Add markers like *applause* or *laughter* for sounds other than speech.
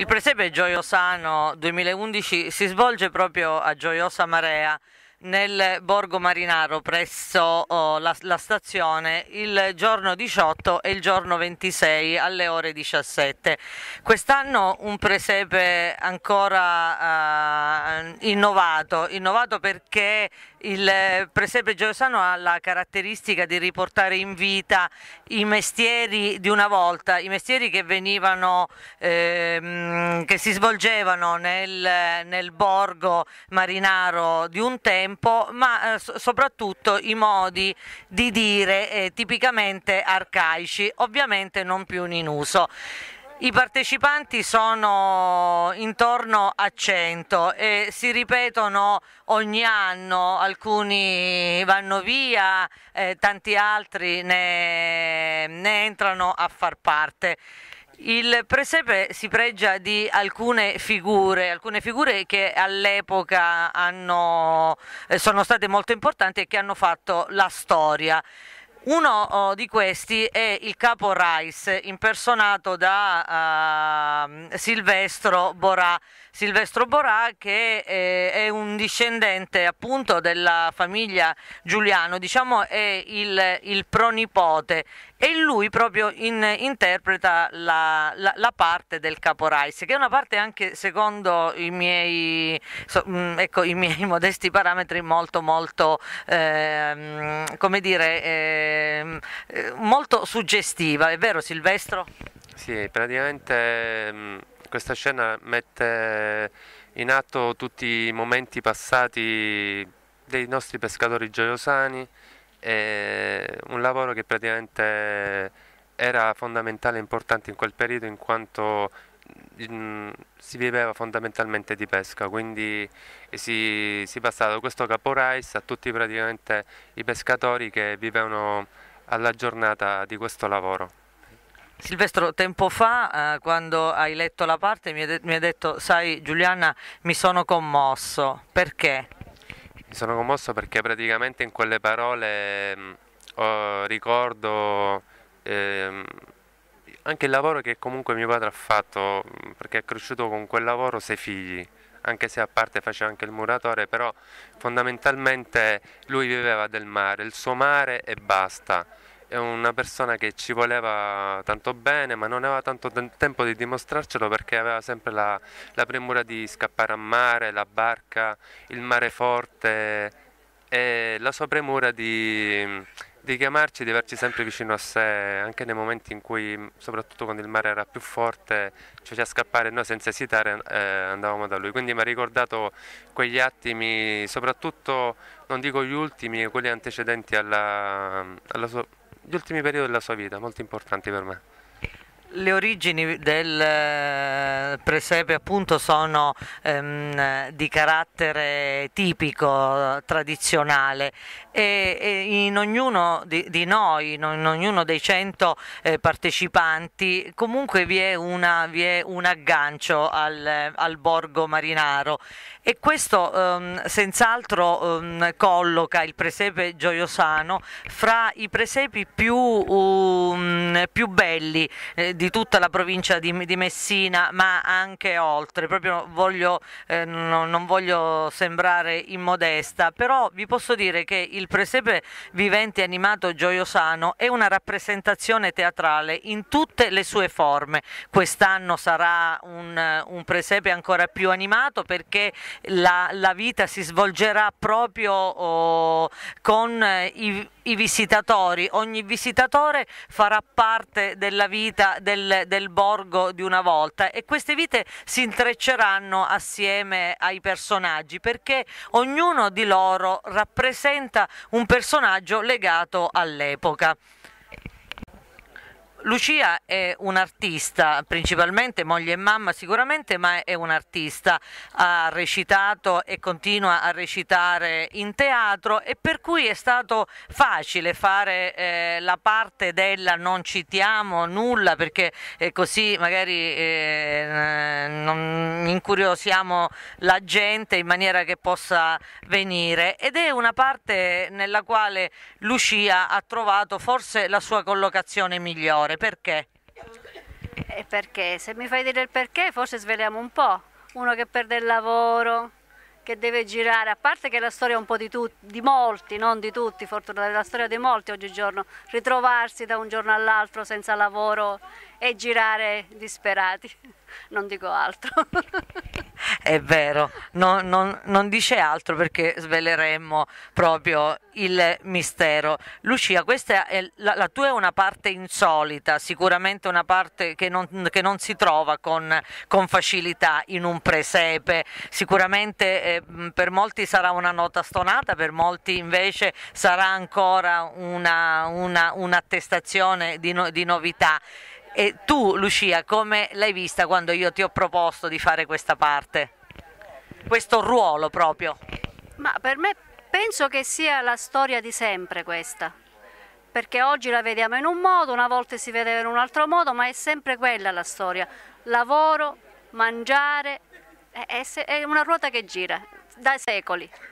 Il presepe Gioiosano 2011 si svolge proprio a Gioiosa Marea nel Borgo Marinaro presso oh, la, la, stazione il giorno 18 e il giorno 26 alle ore 17. Quest'anno un presepe ancora eh, innovato, innovato perché il presepe Giovesano ha la caratteristica di riportare in vita i mestieri di una volta, i mestieri che venivano, ehm, che si svolgevano nel, nel, borgo marinaro di un tempo, ma eh, soprattutto i modi di dire eh, tipicamente arcaici, ovviamente non più in uso. I partecipanti sono intorno a 100 e si ripetono ogni anno, alcuni vanno via, eh, tanti altri ne, ne entrano a far parte. Il presepe si pregia di alcune figure, alcune figure che all'epoca eh, sono state molto importanti e che hanno fatto la storia. Uno oh, di questi è il capo Rice, impersonato da uh, Silvestro Borà. Silvestro Borà che eh, è un discendente appunto della famiglia Giuliano, diciamo è il, il pronipote e lui proprio in, interpreta la, la, la, parte del capo Rice, che è una parte anche secondo i miei, so, mm, ecco, i miei *laughs* modesti parametri molto molto, eh, come dire... Eh, Ehm, eh, molto suggestiva, è vero Silvestro? Sì, praticamente ehm, questa scena mette in atto tutti i momenti passati dei nostri pescatori gioiosani, un lavoro che praticamente era fondamentale e importante in quel periodo in quanto si viveva fondamentalmente di pesca, quindi eh, si, si passava da questo caporais a tutti praticamente i pescatori che vivevano alla giornata di questo lavoro. Silvestro, tempo fa, eh, quando hai letto la parte, mi hai, mi hai detto, sai Giuliana, mi sono commosso. Perché? Mi sono commosso perché praticamente in quelle parole mh, mm, oh, ricordo... Eh, anche il lavoro che comunque mio padre ha fatto, perché è cresciuto con quel lavoro sei figli, anche se a parte faceva anche il muratore, però fondamentalmente lui viveva del mare, il suo mare e basta. È una persona che ci voleva tanto bene, ma non aveva tanto tempo di dimostrarcelo perché aveva sempre la, la premura di scappare a mare, la barca, il mare forte e la sua premura di di chiamarci, di averci sempre vicino a sé, anche nei momenti in cui, soprattutto quando il mare era più forte, ci faceva scappare e noi senza esitare eh, andavamo da lui. Quindi mi ha ricordato quegli attimi, soprattutto, non dico gli ultimi, quelli antecedenti alla, alla sua, gli ultimi periodi della sua vita, molto importanti per me. Le origini del eh, presepe appunto sono ehm, di carattere tipico, tradizionale e, e in ognuno di, di, noi, in ognuno dei 100 eh, partecipanti, comunque vi è, una, vi è un aggancio al, al, borgo marinaro e questo ehm, senz'altro ehm, colloca il presepe gioiosano fra i presepi più, um, più belli eh, di tutta la provincia di, di, Messina, ma anche oltre. Proprio voglio, eh, no, non voglio sembrare immodesta, però vi posso dire che il il presepe vivente animato Gioiosano è una rappresentazione teatrale in tutte le sue forme. Quest'anno sarà un, un, presepe ancora più animato perché la, la vita si svolgerà proprio oh, con eh, i i visitatori, ogni visitatore farà parte della vita del, del borgo di una volta e queste vite si intrecceranno assieme ai personaggi perché ognuno di loro rappresenta un personaggio legato all'epoca. Lucia è un'artista, principalmente moglie e mamma sicuramente, ma è un'artista, ha recitato e continua a recitare in teatro e per cui è stato facile fare eh, la parte della non citiamo nulla perché eh, così magari eh, non incuriosiamo la gente in maniera che possa venire ed è una parte nella quale Lucia ha trovato forse la sua collocazione migliore amore, perché? E perché? Se mi fai dire il perché, forse sveliamo un po'. Uno che perde il lavoro, che deve girare, a parte che la storia è un po' di, tutti, di molti, non di tutti, fortunatamente la storia di molti oggigiorno, ritrovarsi da un giorno all'altro senza lavoro e girare disperati non dico altro. *laughs* È vero, non, non, non dice altro perché sveleremmo proprio il mistero. Lucia, questa è la, la, tua è una parte insolita, sicuramente una parte che non, che non si trova con, con, facilità in un presepe, sicuramente eh, per molti sarà una nota stonata, per molti invece sarà ancora una, una, un'attestazione di, no, di novità. E tu, Lucia, come l'hai vista quando io ti ho proposto di fare questa parte? Questo ruolo proprio? Ma per me penso che sia la storia di sempre questa. Perché oggi la vediamo in un modo, una volta si vedeva in un altro modo, ma è sempre quella la storia. Lavoro, mangiare, è una ruota che gira da secoli.